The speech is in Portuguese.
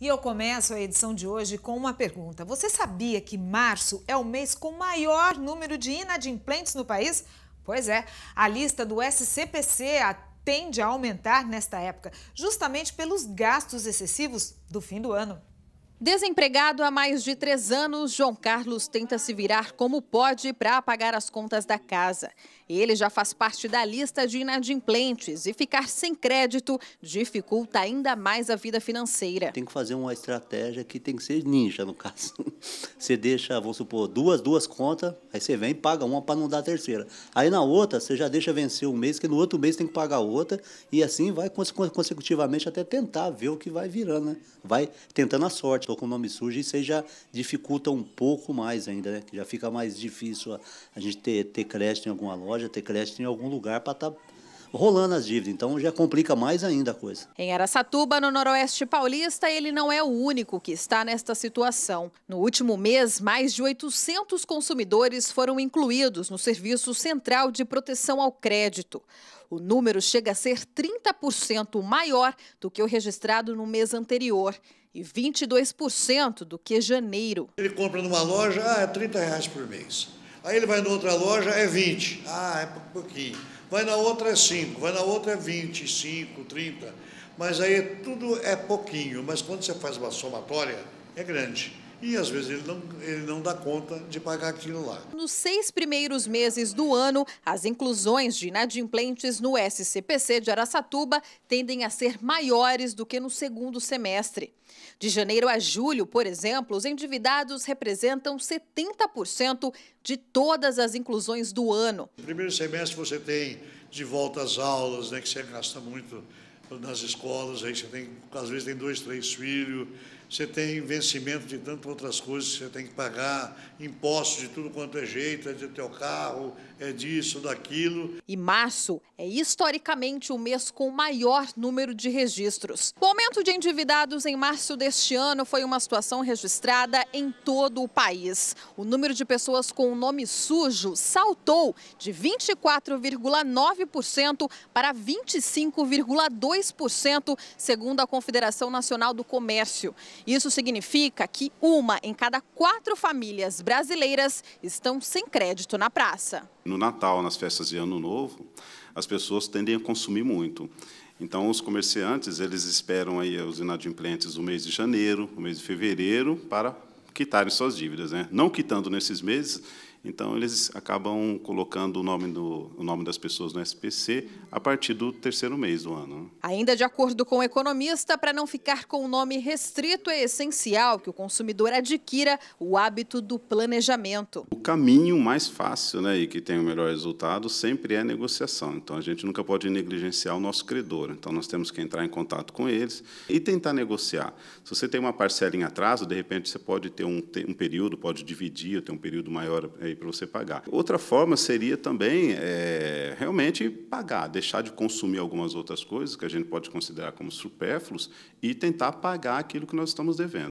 E eu começo a edição de hoje com uma pergunta. Você sabia que março é o mês com maior número de inadimplentes no país? Pois é, a lista do SCPC tende a aumentar nesta época, justamente pelos gastos excessivos do fim do ano. Desempregado há mais de três anos, João Carlos tenta se virar como pode para pagar as contas da casa. Ele já faz parte da lista de inadimplentes e ficar sem crédito dificulta ainda mais a vida financeira. Tem que fazer uma estratégia que tem que ser ninja, no caso. Você deixa, vamos supor, duas, duas contas, aí você vem e paga uma para não dar a terceira. Aí na outra, você já deixa vencer um mês, que no outro mês tem que pagar outra, e assim vai consecutivamente até tentar ver o que vai virando, né? Vai tentando a sorte, ou com o nome surge, isso aí já dificulta um pouco mais ainda, né? Já fica mais difícil a, a gente ter, ter crédito em alguma loja, ter crédito em algum lugar para estar. Tá rolando as dívidas, então já complica mais ainda a coisa. Em Aracatuba, no Noroeste Paulista, ele não é o único que está nesta situação. No último mês, mais de 800 consumidores foram incluídos no Serviço Central de Proteção ao Crédito. O número chega a ser 30% maior do que o registrado no mês anterior e 22% do que janeiro. Ele compra numa loja, ah, é 30 reais por mês. Aí ele vai outra loja, é 20. Ah, é pouquinho vai na outra é 5, vai na outra é 25, 30. Mas aí tudo é pouquinho, mas quando você faz uma somatória, é grande e às vezes ele não, ele não dá conta de pagar aquilo lá. Nos seis primeiros meses do ano, as inclusões de inadimplentes no SCPC de Aracatuba tendem a ser maiores do que no segundo semestre. De janeiro a julho, por exemplo, os endividados representam 70% de todas as inclusões do ano. No primeiro semestre você tem de volta às aulas, né, que você gasta muito nas escolas, aí você tem, às vezes tem dois, três filhos, você tem vencimento de tantas outras coisas que você tem que pagar, impostos de tudo quanto é jeito, é de teu carro, é disso, daquilo. E março é historicamente o mês com o maior número de registros. O aumento de endividados em março deste ano foi uma situação registrada em todo o país. O número de pessoas com o nome sujo saltou de 24,9% para 25,2%. 6%, segundo a Confederação Nacional do Comércio. Isso significa que uma em cada quatro famílias brasileiras estão sem crédito na praça. No Natal, nas festas de Ano Novo, as pessoas tendem a consumir muito. Então, os comerciantes, eles esperam aí os inadimplentes o mês de janeiro, o mês de fevereiro, para quitarem suas dívidas. Né? Não quitando nesses meses, então, eles acabam colocando o nome, do, o nome das pessoas no SPC a partir do terceiro mês do ano. Né? Ainda de acordo com o economista, para não ficar com o nome restrito, é essencial que o consumidor adquira o hábito do planejamento. O caminho mais fácil né, e que tem o melhor resultado sempre é a negociação. Então, a gente nunca pode negligenciar o nosso credor. Então, nós temos que entrar em contato com eles e tentar negociar. Se você tem uma parcela em atraso, de repente você pode ter um, um período, pode dividir, ter um período maior é, aí para você pagar. Outra forma seria também é, realmente pagar, deixar de consumir algumas outras coisas que a gente pode considerar como supérfluos e tentar pagar aquilo que nós estamos devendo.